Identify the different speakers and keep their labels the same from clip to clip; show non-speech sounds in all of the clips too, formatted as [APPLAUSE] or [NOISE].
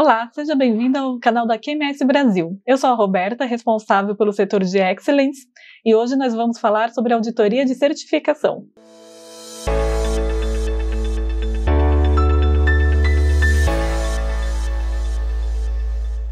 Speaker 1: Olá, seja bem-vindo ao canal da QMS Brasil. Eu sou a Roberta, responsável pelo setor de Excellence, e hoje nós vamos falar sobre auditoria de certificação.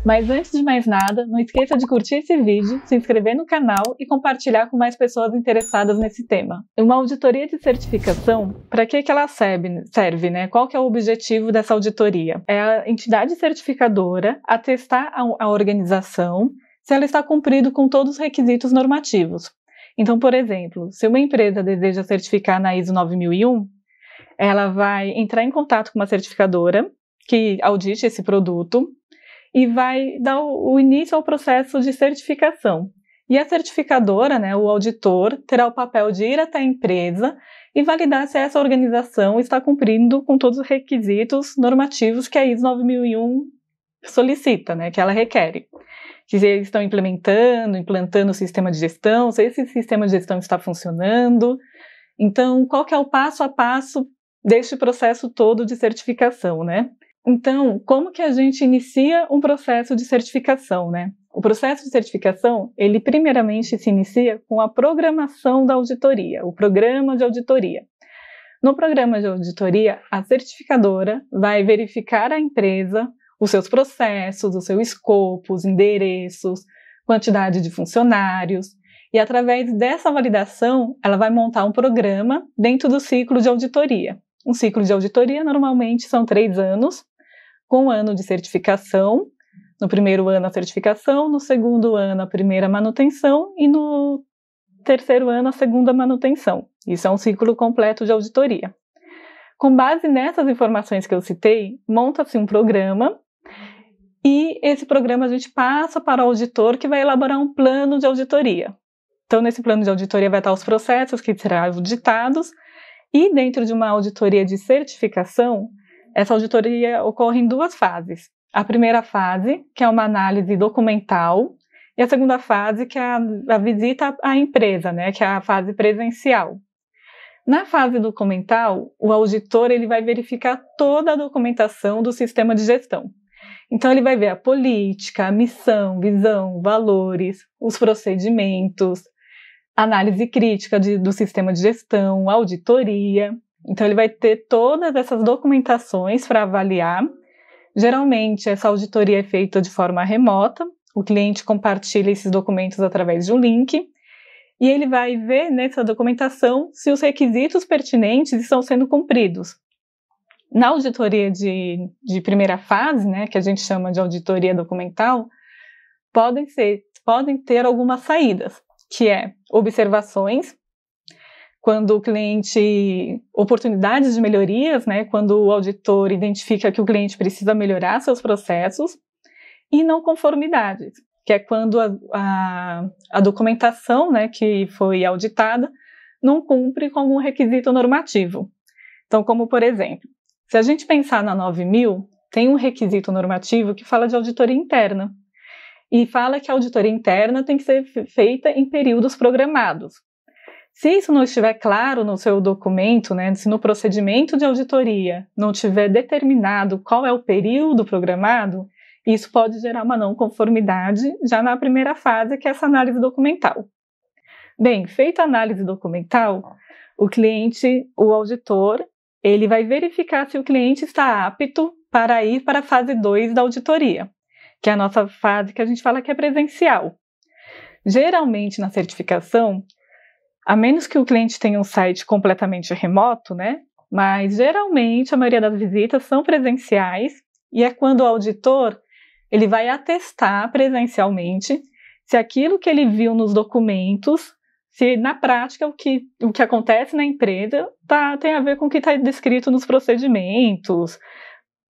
Speaker 1: Mas antes de mais nada, não esqueça de curtir esse vídeo, se inscrever no canal e compartilhar com mais pessoas interessadas nesse tema. Uma auditoria de certificação, para que, que ela serve, serve né? Qual que é o objetivo dessa auditoria? É a entidade certificadora atestar a, a organização se ela está cumprindo com todos os requisitos normativos. Então, por exemplo, se uma empresa deseja certificar na ISO 9001, ela vai entrar em contato com uma certificadora que audite esse produto e vai dar o início ao processo de certificação. E a certificadora, né, o auditor, terá o papel de ir até a empresa e validar se essa organização está cumprindo com todos os requisitos normativos que a ISO 9001 solicita, né, que ela requer. Se eles estão implementando, implantando o sistema de gestão, se esse sistema de gestão está funcionando. Então, qual que é o passo a passo deste processo todo de certificação, né? Então, como que a gente inicia um processo de certificação, né? O processo de certificação, ele primeiramente se inicia com a programação da auditoria, o programa de auditoria. No programa de auditoria, a certificadora vai verificar a empresa, os seus processos, o seu escopo, os endereços, quantidade de funcionários, e através dessa validação, ela vai montar um programa dentro do ciclo de auditoria. Um ciclo de auditoria normalmente são três anos, com ano de certificação. No primeiro ano, a certificação, no segundo ano, a primeira manutenção e no terceiro ano, a segunda manutenção. Isso é um ciclo completo de auditoria. Com base nessas informações que eu citei, monta-se um programa e esse programa a gente passa para o auditor que vai elaborar um plano de auditoria. Então, nesse plano de auditoria vai estar os processos que serão auditados e dentro de uma auditoria de certificação, essa auditoria ocorre em duas fases. A primeira fase, que é uma análise documental, e a segunda fase, que é a, a visita à empresa, né, que é a fase presencial. Na fase documental, o auditor ele vai verificar toda a documentação do sistema de gestão. Então ele vai ver a política, a missão, visão, valores, os procedimentos, análise crítica de, do sistema de gestão, auditoria. Então, ele vai ter todas essas documentações para avaliar. Geralmente, essa auditoria é feita de forma remota, o cliente compartilha esses documentos através de um link e ele vai ver nessa documentação se os requisitos pertinentes estão sendo cumpridos. Na auditoria de, de primeira fase, né, que a gente chama de auditoria documental, podem, ser, podem ter algumas saídas, que é observações quando o cliente oportunidades de melhorias, né, quando o auditor identifica que o cliente precisa melhorar seus processos e não conformidades, que é quando a, a, a documentação, né, que foi auditada não cumpre com algum requisito normativo. Então, como por exemplo, se a gente pensar na 9000, tem um requisito normativo que fala de auditoria interna. E fala que a auditoria interna tem que ser feita em períodos programados, se isso não estiver claro no seu documento, né, se no procedimento de auditoria não tiver determinado qual é o período programado, isso pode gerar uma não conformidade já na primeira fase, que é essa análise documental. Bem, feita a análise documental, o cliente, o auditor, ele vai verificar se o cliente está apto para ir para a fase 2 da auditoria, que é a nossa fase que a gente fala que é presencial. Geralmente, na certificação, a menos que o cliente tenha um site completamente remoto, né? Mas geralmente a maioria das visitas são presenciais e é quando o auditor ele vai atestar presencialmente se aquilo que ele viu nos documentos, se na prática o que, o que acontece na empresa tá, tem a ver com o que está descrito nos procedimentos,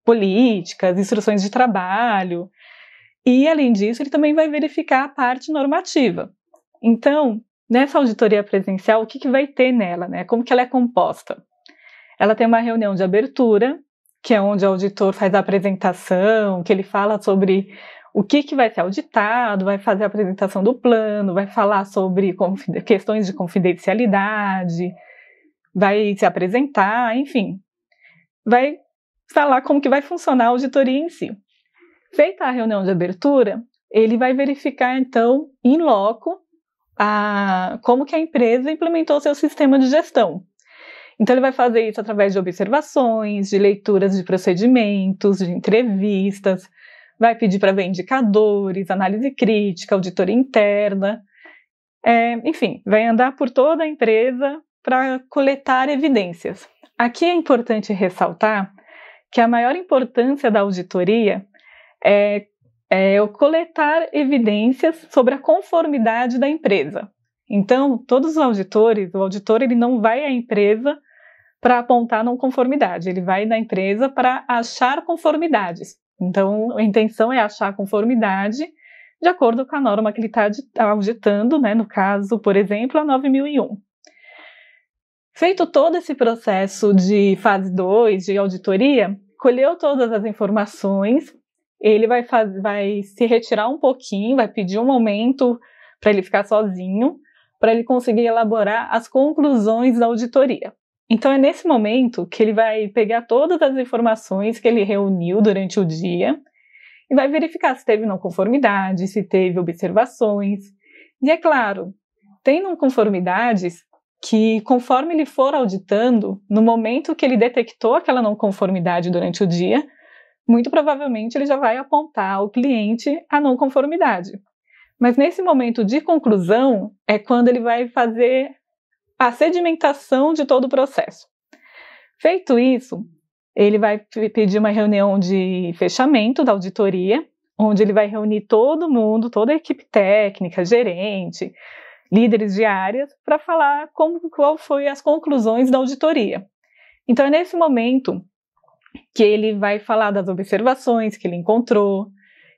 Speaker 1: políticas, instruções de trabalho. E, além disso, ele também vai verificar a parte normativa. Então, Nessa auditoria presencial, o que, que vai ter nela, né? Como que ela é composta? Ela tem uma reunião de abertura, que é onde o auditor faz a apresentação, que ele fala sobre o que, que vai ser auditado, vai fazer a apresentação do plano, vai falar sobre questões de confidencialidade, vai se apresentar, enfim. Vai falar como que vai funcionar a auditoria em si. Feita a reunião de abertura, ele vai verificar então em loco a, como que a empresa implementou seu sistema de gestão. Então ele vai fazer isso através de observações, de leituras de procedimentos, de entrevistas, vai pedir para ver indicadores, análise crítica, auditoria interna, é, enfim, vai andar por toda a empresa para coletar evidências. Aqui é importante ressaltar que a maior importância da auditoria é é o coletar evidências sobre a conformidade da empresa. Então, todos os auditores, o auditor ele não vai à empresa para apontar não conformidade, ele vai na empresa para achar conformidades. Então, a intenção é achar conformidade de acordo com a norma que ele está tá auditando, né? no caso, por exemplo, a 9001. Feito todo esse processo de fase 2 de auditoria, colheu todas as informações ele vai, vai se retirar um pouquinho, vai pedir um momento para ele ficar sozinho, para ele conseguir elaborar as conclusões da auditoria. Então é nesse momento que ele vai pegar todas as informações que ele reuniu durante o dia e vai verificar se teve não conformidade, se teve observações. E é claro, tem não conformidades que conforme ele for auditando, no momento que ele detectou aquela não conformidade durante o dia, muito provavelmente ele já vai apontar ao cliente a não conformidade. Mas nesse momento de conclusão é quando ele vai fazer a sedimentação de todo o processo. Feito isso, ele vai pedir uma reunião de fechamento da auditoria, onde ele vai reunir todo mundo, toda a equipe técnica, gerente, líderes de áreas, para falar como, qual foi as conclusões da auditoria. Então é nesse momento que ele vai falar das observações que ele encontrou,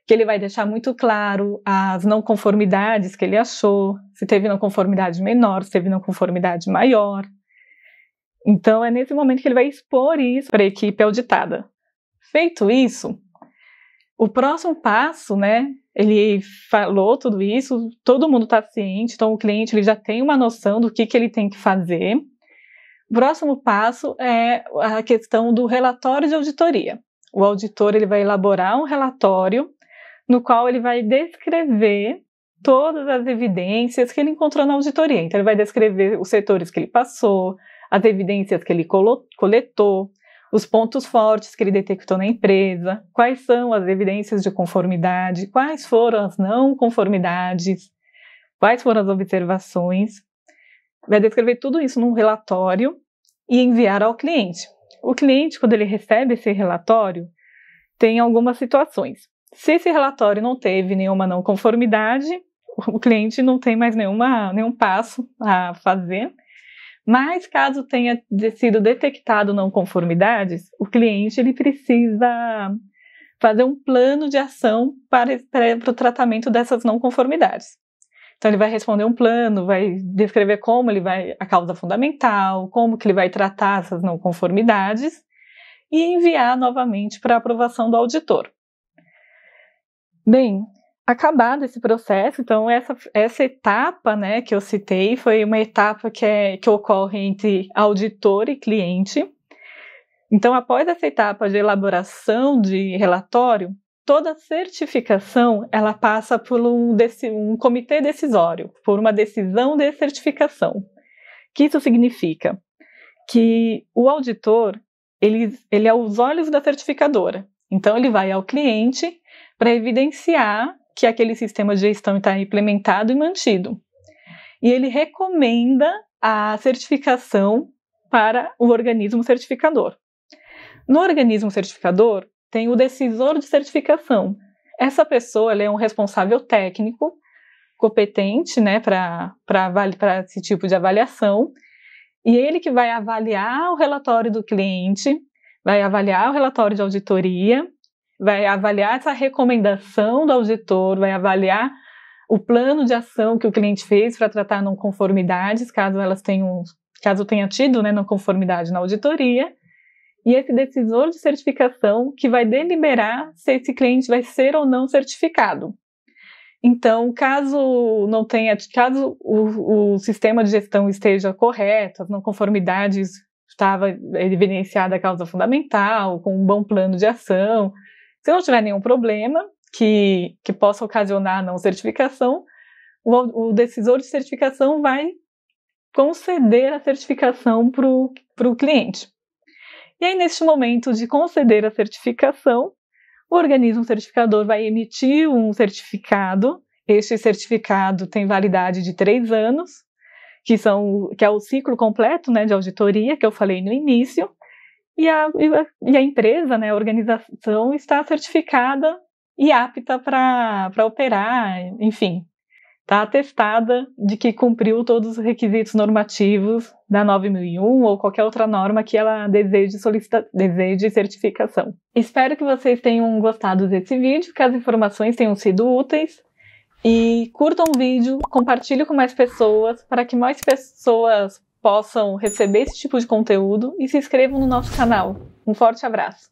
Speaker 1: que ele vai deixar muito claro as não conformidades que ele achou, se teve não conformidade menor, se teve não conformidade maior. Então é nesse momento que ele vai expor isso para a equipe auditada. Feito isso, o próximo passo, né? Ele falou tudo isso, todo mundo está ciente, então o cliente ele já tem uma noção do que, que ele tem que fazer o próximo passo é a questão do relatório de auditoria. O auditor ele vai elaborar um relatório no qual ele vai descrever todas as evidências que ele encontrou na auditoria. Então, ele vai descrever os setores que ele passou, as evidências que ele coletou, os pontos fortes que ele detectou na empresa, quais são as evidências de conformidade, quais foram as não conformidades, quais foram as observações vai descrever tudo isso num relatório e enviar ao cliente. O cliente, quando ele recebe esse relatório, tem algumas situações. Se esse relatório não teve nenhuma não conformidade, [LAUGHS] o cliente não tem mais nenhuma, nenhum passo a fazer. Mas caso tenha sido detectado não conformidades, o cliente ele precisa fazer um plano de ação para, para, para o tratamento dessas não conformidades. Então ele vai responder um plano, vai descrever como ele vai a causa fundamental, como que ele vai tratar essas não conformidades e enviar novamente para aprovação do auditor. Bem, acabado esse processo, então essa, essa etapa né, que eu citei foi uma etapa que, é, que ocorre entre auditor e cliente. Então, após essa etapa de elaboração de relatório, toda certificação ela passa por um, um, comitê decisório, por uma decisão de certificação. O Que isso significa que o auditor ele, ele é os olhos da certificadora. Então ele vai ao cliente para evidenciar que aquele sistema de gestão está implementado e mantido. E ele recomenda a certificação para o organismo certificador. No organismo certificador, tem o decisor de certificação. Essa pessoa é um responsável técnico, competente né, para esse tipo de avaliação, e é ele que vai avaliar o relatório do cliente, vai avaliar o relatório de auditoria, vai avaliar essa recomendação do auditor, vai avaliar o plano de ação que o cliente fez para tratar não conformidades, caso elas tenham, caso tenha tido né, não conformidade na auditoria, e esse decisor de certificação que vai deliberar se esse cliente vai ser ou não certificado. Então, caso não tenha, caso o, o sistema de gestão esteja correto, as não conformidades estava evidenciada a causa fundamental, com um bom plano de ação, se não tiver nenhum problema que, que possa ocasionar não certificação, o, o decisor de certificação vai conceder a certificação para o cliente. E aí, neste momento de conceder a certificação, o organismo certificador vai emitir um certificado. Este certificado tem validade de três anos, que, são, que é o ciclo completo né, de auditoria que eu falei no início. E a, e a empresa, né, a organização, está certificada e apta para operar, enfim, está atestada de que cumpriu todos os requisitos normativos da 9001 ou qualquer outra norma que ela deseje, solicitar, deseje certificação. Espero que vocês tenham gostado desse vídeo, que as informações tenham sido úteis e curtam o vídeo, compartilhe com mais pessoas para que mais pessoas possam receber esse tipo de conteúdo e se inscrevam no nosso canal. Um forte abraço!